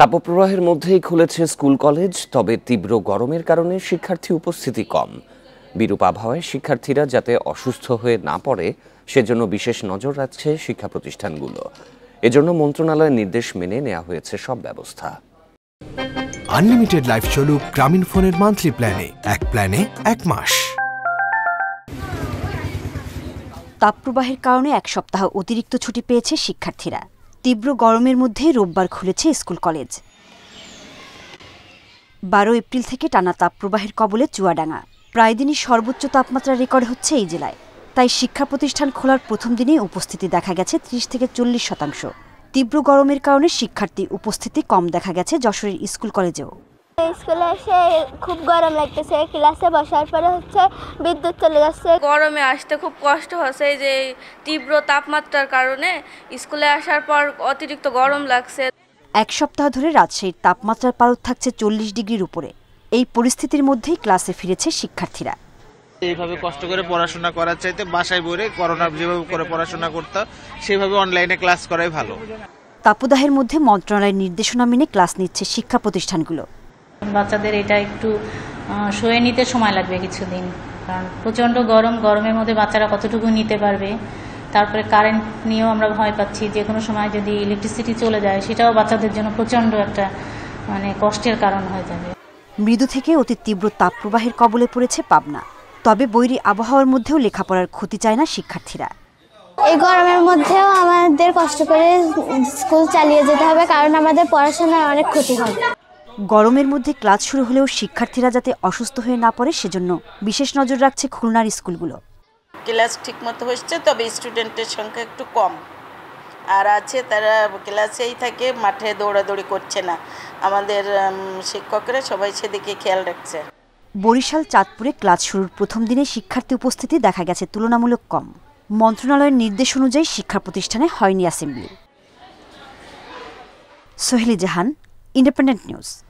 তাপপ্রবাহের মধ্যেই খুলেছে school college তবে তীব্র গরমের কারণে শিক্ষার্থী উপস্থিতি কম বিরূপ আবহাওয়ায় শিক্ষার্থীরা যাতে অসুস্থ হয়ে না পড়ে সেজন্য বিশেষ নজর রাখছে শিক্ষা প্রতিষ্ঠানগুলো এজন্য মন্ত্রণালয়ের নির্দেশ মেনে নেওয়া হয়েছে সব ব্যবস্থা আনলিমিটেড লাইফ চলুক গ্রামীণ ফোনের মান্থলি প্ল্যানে এক প্ল্যানে এক মাস তাপপ্রবাহের কারণে এক সপ্তাহ অতিরিক্ত ছুটি পেয়েছে শিক্ষার্থীরা তীব্র গরমের মধ্যে রোববার খুলেছে স্কুল কলেজ বারো এপ্রিল থেকে টানা তাপপ্রবাহের কবলে চুয়াডাঙ্গা প্রায় দিনই সর্বোচ্চ তাপমাত্রা রেকর্ড হচ্ছে এই জেলায় তাই শিক্ষা প্রতিষ্ঠান খোলার প্রথম দিনে উপস্থিতি দেখা গেছে ত্রিশ থেকে চল্লিশ শতাংশ তীব্র গরমের কারণে শিক্ষার্থী উপস্থিতি কম দেখা গেছে যশোরের স্কুল কলেজেও স্কুলে এসে খুব গরম লাগতেছে ক্লাসে বসার পরে হচ্ছে বিদ্যুৎ চলে যাচ্ছে গরমে আসতে খুব কষ্ট হচ্ছে যে তীব্র তাপমাত্রার কারণে স্কুলে আসার পর অতিরিক্ত গরম লাগছে এক সপ্তাহ ধরে রাজশাহীর তাপমাত্রার পারদ থাকছে চল্লিশ ডিগ্রির উপরে এই পরিস্থিতির মধ্যেই ক্লাসে ফিরেছে শিক্ষার্থীরা এইভাবে কষ্ট করে পড়াশোনা করার চাইতে বাসায় বসে করোনা যেভাবে করে পড়াশোনা করতে সেভাবে অনলাইনে ক্লাস করাই ভালো তাপদাহের মধ্যে মন্ত্রণালয়ের নির্দেশনা মেনে ক্লাস নিচ্ছে শিক্ষা প্রতিষ্ঠানগুলো বাচ্চাদের এটা একটু শুয়ে নিতে সময় লাগবে কিছুদিন কারণ প্রচণ্ড গরম গরমের মধ্যে বাচ্চারা কতটুকু নিতে পারবে তারপরে কারেন্ট নিয়েও আমরা ভয় পাচ্ছি যে কোনো সময় যদি ইলেকট্রিসিটি চলে যায় সেটাও বাচ্চাদের জন্য প্রচণ্ড একটা মানে কষ্টের কারণ হয়ে যাবে মৃদু থেকে অতি তীব্র তাপপ্রবাহের কবলে পড়েছে পাবনা তবে বৈরি আবহাওয়ার মধ্যেও লেখাপড়ার ক্ষতি চায় না শিক্ষার্থীরা এই গরমের মধ্যেও আমাদের কষ্ট করে স্কুল চালিয়ে যেতে হবে কারণ আমাদের পড়াশোনার অনেক ক্ষতি হবে গরমের মধ্যে ক্লাস শুরু হলেও শিক্ষার্থীরা যাতে অসুস্থ হয়ে না পড়ে সেজন্য বিশেষ নজর রাখছে খুলনার স্কুলগুলো ক্লাস ঠিকমতো হচ্ছে তবে স্টুডেন্টের সংখ্যা একটু কম আর আছে তারা ক্লাসেই থাকে মাঠে দৌড়াদৌড়ি করছে না আমাদের শিক্ষকরা সবাই সেদিকে খেয়াল রাখছে বরিশাল চাঁদপুরে ক্লাস শুরুর প্রথম দিনে শিক্ষার্থী উপস্থিতি দেখা গেছে তুলনামূলক কম মন্ত্রণালয়ের নির্দেশ অনুযায়ী শিক্ষা প্রতিষ্ঠানে হয়নি assembly Soheli Jahan independent news.